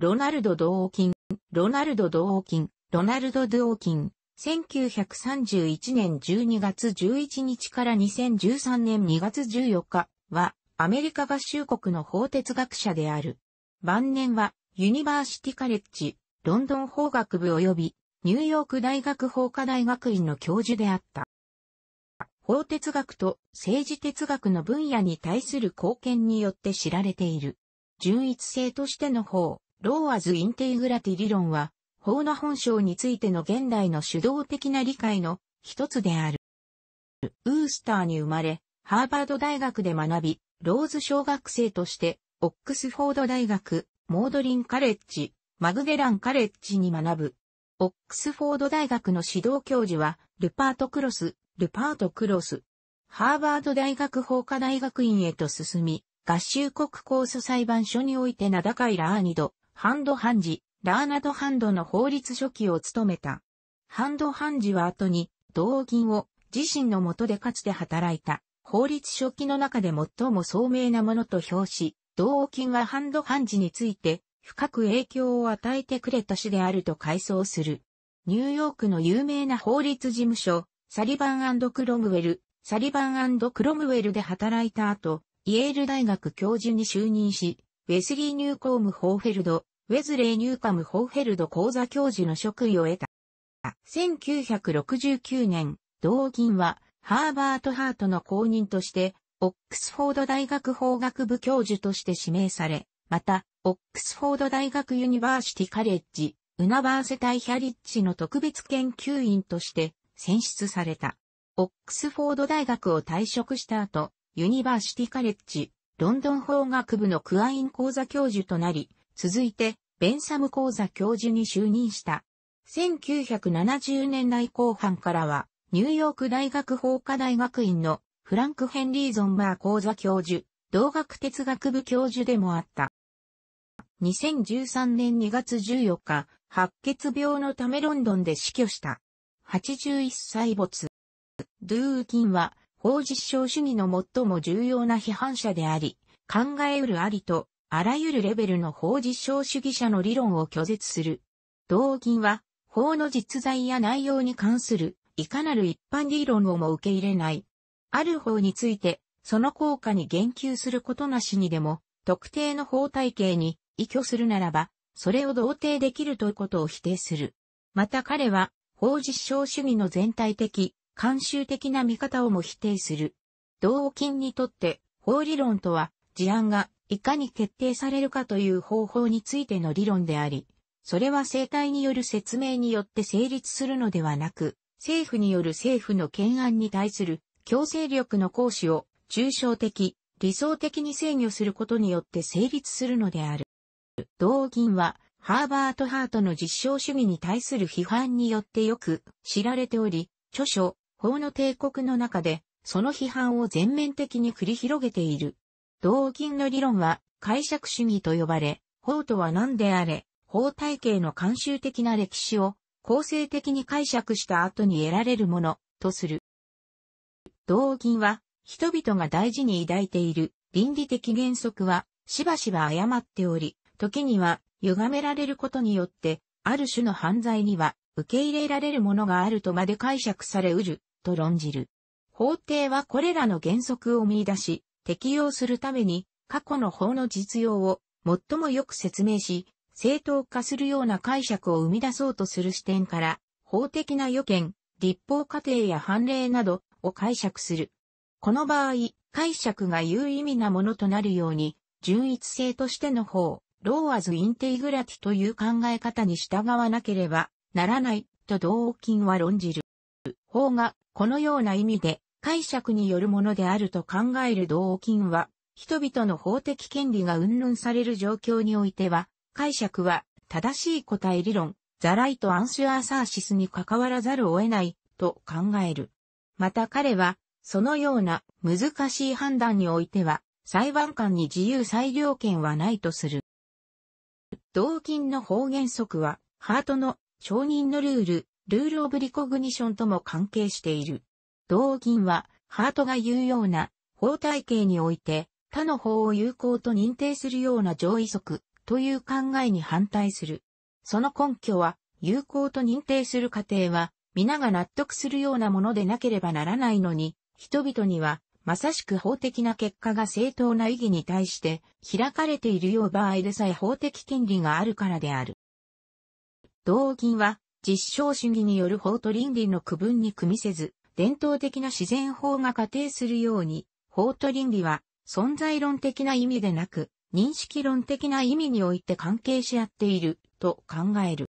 ロナルド・ドーキン、ロナルド・ドーキン、ロナルド・ドーキン、1931年12月11日から2013年2月14日は、アメリカ合衆国の法哲学者である。晩年は、ユニバーシティカレッジ、ロンドン法学部及び、ニューヨーク大学法科大学院の教授であった。法哲学と政治哲学の分野に対する貢献によって知られている。純一性としての方、ローアズ・インテイグラティ理論は、法の本性についての現代の主導的な理解の一つである。ウースターに生まれ、ハーバード大学で学び、ローズ小学生として、オックスフォード大学、モードリンカレッジ、マグデランカレッジに学ぶ。オックスフォード大学の指導教授は、ルパート・クロス、ルパート・クロス。ハーバード大学法科大学院へと進み、合衆国控訴裁判所において名高いラーニド、ハンドハンジ、ラーナドハンドの法律書記を務めた。ハンドハンジは後に、同銀を自身の下でかつて働いた、法律書記の中で最も聡明なものと評し、同金はハンドハンジについて、深く影響を与えてくれた詩であると回想する。ニューヨークの有名な法律事務所、サリバンクロムウェル、サリバンクロムウェルで働いた後、イェール大学教授に就任し、ウェスリー・ニューコーム・ホーフェルド、ウェズレー・ニューカム・ホーフェルド講座教授の職位を得た。1969年、同銀は、ハーバート・ハートの後任として、オックスフォード大学法学部教授として指名され、また、オックスフォード大学ユニバーシティカレッジ、ウナバーセタイ・ヒャリッジの特別研究員として選出された。オックスフォード大学を退職した後、ユニバーシティカレッジ、ロンドン法学部のクアイン講座教授となり、続いて、ベンサム講座教授に就任した。1970年代後半からは、ニューヨーク大学法科大学院のフランク・ヘンリー・ゾンバー講座教授、同学哲学部教授でもあった。2013年2月14日、白血病のためロンドンで死去した。81歳没。ドゥーキンは法実証主義の最も重要な批判者であり、考えうるありと、あらゆるレベルの法実証主義者の理論を拒絶する。同銀は、法の実在や内容に関する、いかなる一般理論をも受け入れない。ある法について、その効果に言及することなしにでも、特定の法体系に依拠するならば、それを同定できるということを否定する。また彼は、法実証主義の全体的慣習的な見方をも否定する。同金にとって法理論とは事案がいかに決定されるかという方法についての理論であり、それは生態による説明によって成立するのではなく、政府による政府の懸案に対する強制力の行使を抽象的、理想的に制御することによって成立するのである。同銀は、ハーバート・ハートの実証主義に対する批判によってよく知られており、著書、法の帝国の中で、その批判を全面的に繰り広げている。同金の理論は解釈主義と呼ばれ、法とは何であれ、法体系の慣習的な歴史を構成的に解釈した後に得られるものとする。同金は人々が大事に抱いている倫理的原則はしばしば誤っており、時には歪められることによって、ある種の犯罪には受け入れられるものがあるとまで解釈されうると論じる。法廷はこれらの原則を見出し、適用するために、過去の法の実用を最もよく説明し、正当化するような解釈を生み出そうとする視点から、法的な予見、立法過程や判例などを解釈する。この場合、解釈が有意味なものとなるように、純一性としての法、ローアズ・インテイグラティという考え方に従わなければならないと同金は論じる。法がこのような意味で解釈によるものであると考える同金は、人々の法的権利が云々される状況においては、解釈は正しい答え理論、ザライト・アンシュアーサーシスに関わらざるを得ないと考える。また彼は、そのような難しい判断においては、裁判官に自由裁量権はないとする。同金の法原則は、ハートの承認のルール、ルールオブリコグニションとも関係している。同銀は、ハートが言うような、法体系において、他の法を有効と認定するような上位則という考えに反対する。その根拠は、有効と認定する過程は、皆が納得するようなものでなければならないのに、人々には、まさしく法的な結果が正当な意義に対して開かれているよう場合でさえ法的権利があるからである。同銀は実証主義による法と倫理の区分に組みせず、伝統的な自然法が仮定するように、法と倫理は存在論的な意味でなく、認識論的な意味において関係し合っていると考える。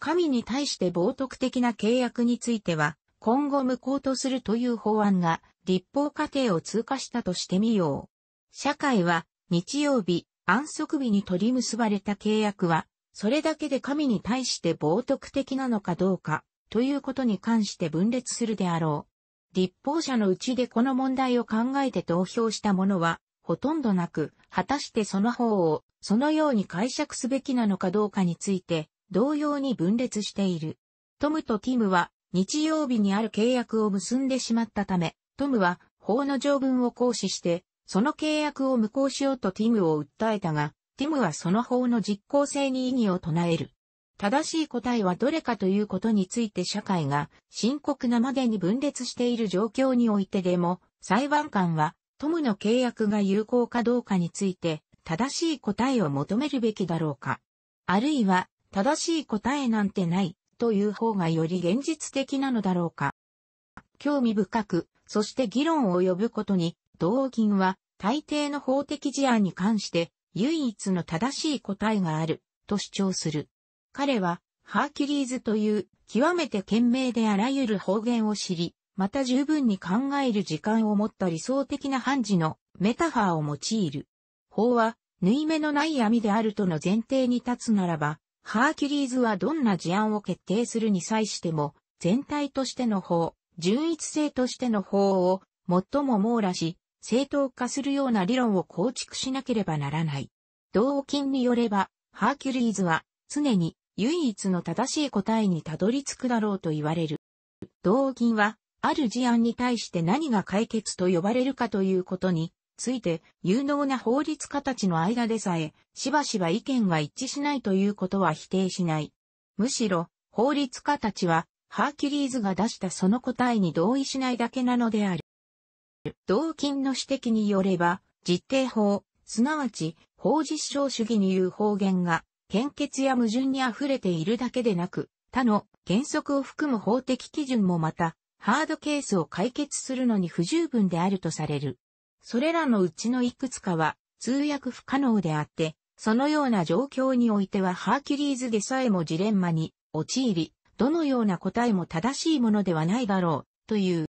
神に対して冒涜的な契約については、今後無効とするという法案が立法過程を通過したとしてみよう。社会は日曜日、安息日に取り結ばれた契約はそれだけで神に対して冒涜的なのかどうか、ということに関して分裂するであろう。立法者のうちでこの問題を考えて投票した者は、ほとんどなく、果たしてその方を、そのように解釈すべきなのかどうかについて、同様に分裂している。トムとティムは、日曜日にある契約を結んでしまったため、トムは、法の条文を行使して、その契約を無効しようとティムを訴えたが、ティムはその法の実効性に異議を唱える。正しい答えはどれかということについて社会が深刻なまでに分裂している状況においてでも、裁判官はトムの契約が有効かどうかについて正しい答えを求めるべきだろうか。あるいは正しい答えなんてないという方がより現実的なのだろうか。興味深く、そして議論を呼ぶことに、同銀は大抵の法的事案に関して唯一の正しい答えがある、と主張する。彼は、ハーキュリーズという、極めて賢明であらゆる方言を知り、また十分に考える時間を持った理想的な判事のメタファーを用いる。法は、縫い目のない闇であるとの前提に立つならば、ハーキュリーズはどんな事案を決定するに際しても、全体としての法、純一性としての法を、最も網羅し、正当化するような理論を構築しなければならない。同金によれば、ハーキュリーズは常に唯一の正しい答えにたどり着くだろうと言われる。同金は、ある事案に対して何が解決と呼ばれるかということについて、有能な法律家たちの間でさえ、しばしば意見が一致しないということは否定しない。むしろ、法律家たちは、ハーキュリーズが出したその答えに同意しないだけなのである。同金の指摘によれば、実定法、すなわち、法実証主義に言う方言が、献血や矛盾に溢れているだけでなく、他の原則を含む法的基準もまた、ハードケースを解決するのに不十分であるとされる。それらのうちのいくつかは、通訳不可能であって、そのような状況においてはハーキュリーズでさえもジレンマに陥り、どのような答えも正しいものではないだろう、という。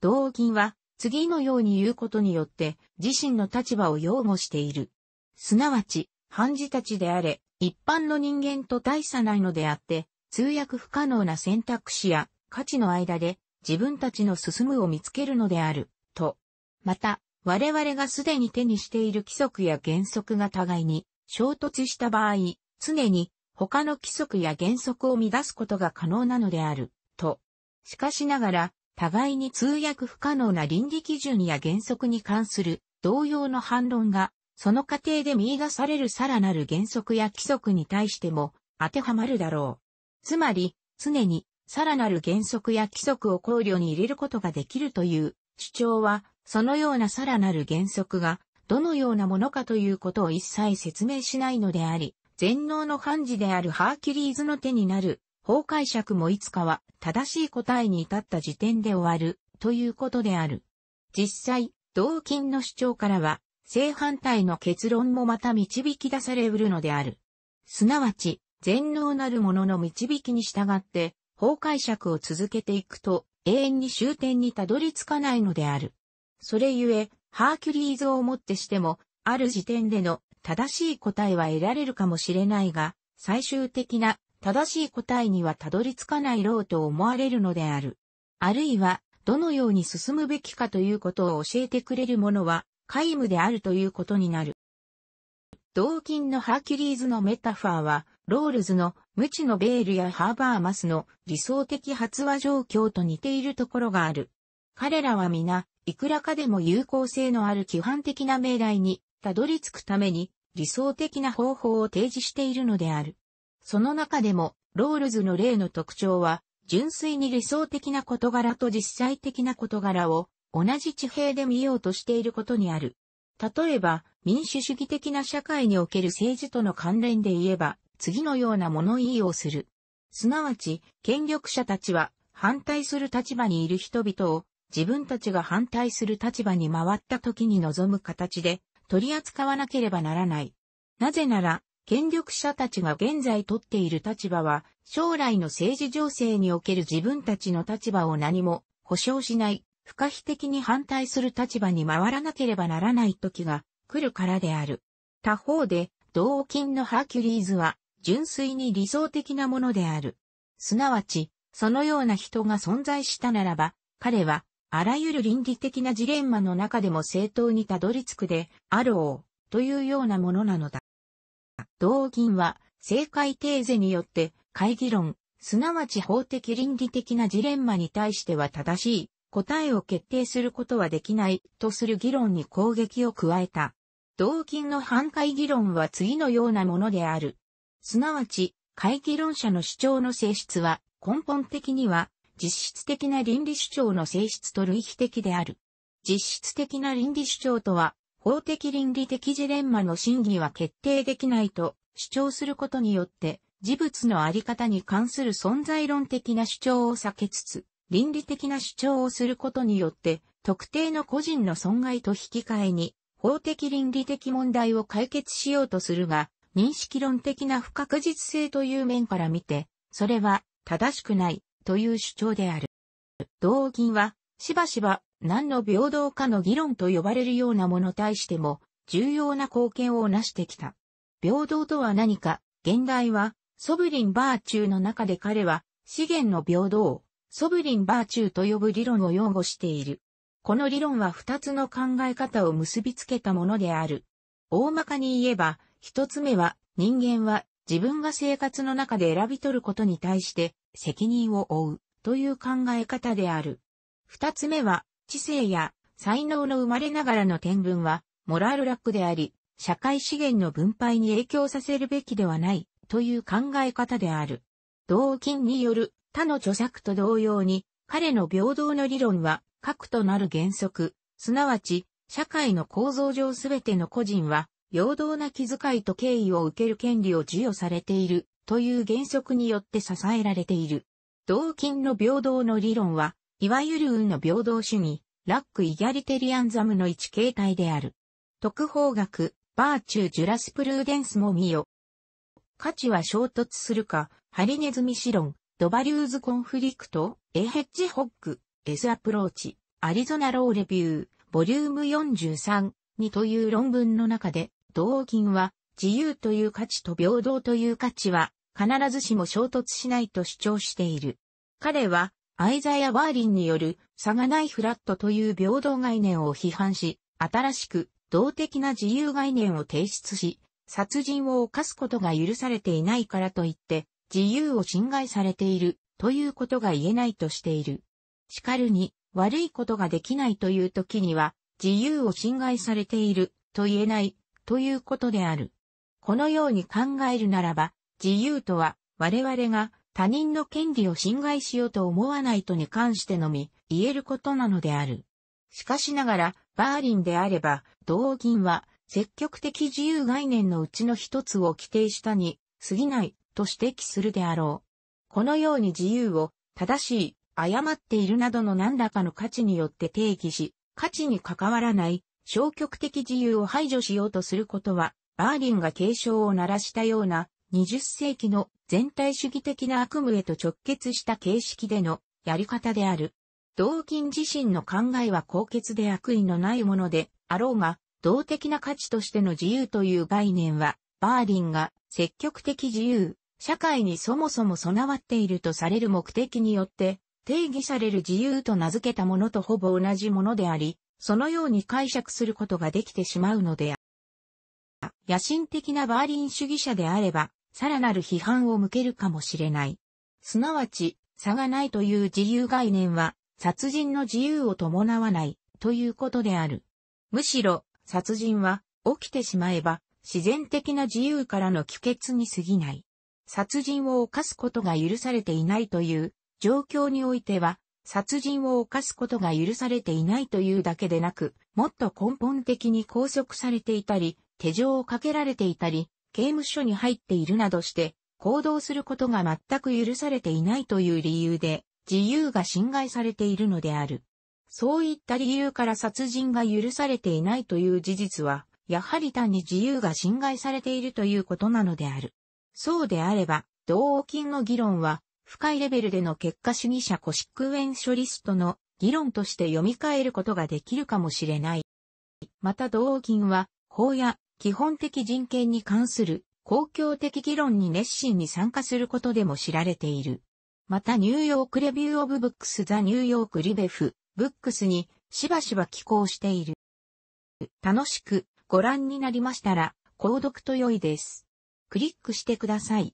同銀は、次のように言うことによって、自身の立場を擁護している。すなわち、判事たちであれ、一般の人間と大差ないのであって、通訳不可能な選択肢や価値の間で自分たちの進むを見つけるのである、と。また、我々がすでに手にしている規則や原則が互いに衝突した場合、常に他の規則や原則を乱すことが可能なのである、と。しかしながら、互いに通訳不可能な倫理基準や原則に関する同様の反論が、その過程で見出されるさらなる原則や規則に対しても当てはまるだろう。つまり、常にさらなる原則や規則を考慮に入れることができるという主張は、そのようなさらなる原則がどのようなものかということを一切説明しないのであり、全能の判事であるハーキュリーズの手になる法解釈もいつかは正しい答えに至った時点で終わるということである。実際、同金の主張からは正反対の結論もまた導き出されうるのである。すなわち、全能なるものの導きに従って、法解釈を続けていくと、永遠に終点にたどり着かないのである。それゆえ、ハーキュリーズをもってしても、ある時点での正しい答えは得られるかもしれないが、最終的な正しい答えにはたどり着かないろうと思われるのである。あるいは、どのように進むべきかということを教えてくれるものは、皆無であるということになる。同金のハーキュリーズのメタファーは、ロールズの無知のベールやハーバーマスの理想的発話状況と似ているところがある。彼らは皆、いくらかでも有効性のある規範的な命題にたどり着くために理想的な方法を提示しているのである。その中でも、ロールズの例の特徴は、純粋に理想的な事柄と実際的な事柄を同じ地平で見ようとしていることにある。例えば、民主主義的な社会における政治との関連で言えば、次のような物言いをする。すなわち、権力者たちは反対する立場にいる人々を自分たちが反対する立場に回った時に望む形で取り扱わなければならない。なぜなら、権力者たちが現在取っている立場は、将来の政治情勢における自分たちの立場を何も保障しない、不可避的に反対する立場に回らなければならない時が来るからである。他方で、同金のハーキュリーズは、純粋に理想的なものである。すなわち、そのような人が存在したならば、彼は、あらゆる倫理的なジレンマの中でも正当にたどり着くで、あろう、というようなものなのだ。同銀は、正解定税によって、会議論、すなわち法的倫理的なジレンマに対しては正しい、答えを決定することはできない、とする議論に攻撃を加えた。同銀の反会議論は次のようなものである。すなわち、会議論者の主張の性質は、根本的には、実質的な倫理主張の性質と類比的である。実質的な倫理主張とは、法的倫理的ジレンマの審議は決定できないと主張することによって、事物のあり方に関する存在論的な主張を避けつつ、倫理的な主張をすることによって、特定の個人の損害と引き換えに、法的倫理的問題を解決しようとするが、認識論的な不確実性という面から見て、それは正しくないという主張である。同銀は、しばしば何の平等かの議論と呼ばれるようなもの対しても、重要な貢献をなしてきた。平等とは何か、現代は、ソブリンバーチューの中で彼は、資源の平等を、ソブリンバーチューと呼ぶ理論を擁護している。この理論は二つの考え方を結びつけたものである。大まかに言えば、一つ目は、人間は自分が生活の中で選び取ることに対して責任を負うという考え方である。二つ目は、知性や才能の生まれながらの天文は、モラルラックであり、社会資源の分配に影響させるべきではない、という考え方である。同金による他の著作と同様に、彼の平等の理論は、核となる原則、すなわち、社会の構造上すべての個人は、平等な気遣いと敬意を受ける権利を授与されている、という原則によって支えられている。同金の平等の理論は、いわゆる運の平等主義、ラック・イギャリテリアンザムの一形態である。特報学、バーチュー・ジュラスプルーデンスも見よ。価値は衝突するか、ハリネズミシロン、ドバリューズ・コンフリクト、エヘッジ・ホッグ、エス・アプローチ、アリゾナ・ロー・レビュー、ボリューム43、2という論文の中で、同銀は、自由という価値と平等という価値は、必ずしも衝突しないと主張している。彼は、アイザイワバーリンによる差がないフラットという平等概念を批判し、新しく動的な自由概念を提出し、殺人を犯すことが許されていないからといって、自由を侵害されているということが言えないとしている。しかるに、悪いことができないという時には、自由を侵害されていると言えないということである。このように考えるならば、自由とは我々が他人の権利を侵害しようと思わないとに関してのみ言えることなのである。しかしながら、バーリンであれば、同銀は、積極的自由概念のうちの一つを規定したに、過ぎない、と指摘するであろう。このように自由を、正しい、誤っているなどの何らかの価値によって定義し、価値に関わらない、消極的自由を排除しようとすることは、バーリンが警鐘を鳴らしたような、20世紀の全体主義的な悪夢へと直結した形式でのやり方である。同金自身の考えは高潔で悪意のないものであろうが、動的な価値としての自由という概念は、バーリンが積極的自由、社会にそもそも備わっているとされる目的によって、定義される自由と名付けたものとほぼ同じものであり、そのように解釈することができてしまうのである。野心的なバーリン主義者であれば、さらなる批判を向けるかもしれない。すなわち、差がないという自由概念は、殺人の自由を伴わないということである。むしろ、殺人は起きてしまえば、自然的な自由からの帰結に過ぎない。殺人を犯すことが許されていないという状況においては、殺人を犯すことが許されていないというだけでなく、もっと根本的に拘束されていたり、手錠をかけられていたり、刑務所に入っているなどして行動することが全く許されていないという理由で自由が侵害されているのである。そういった理由から殺人が許されていないという事実は、やはり単に自由が侵害されているということなのである。そうであれば、同金の議論は、深いレベルでの結果主義者コシックウェン処理ストの議論として読み替えることができるかもしれない。また同金は、法や基本的人権に関する公共的議論に熱心に参加することでも知られている。またニューヨークレビューオブブックスザニューヨークリベフ、ブックスにしばしば寄稿している。楽しくご覧になりましたら、購読と良いです。クリックしてください。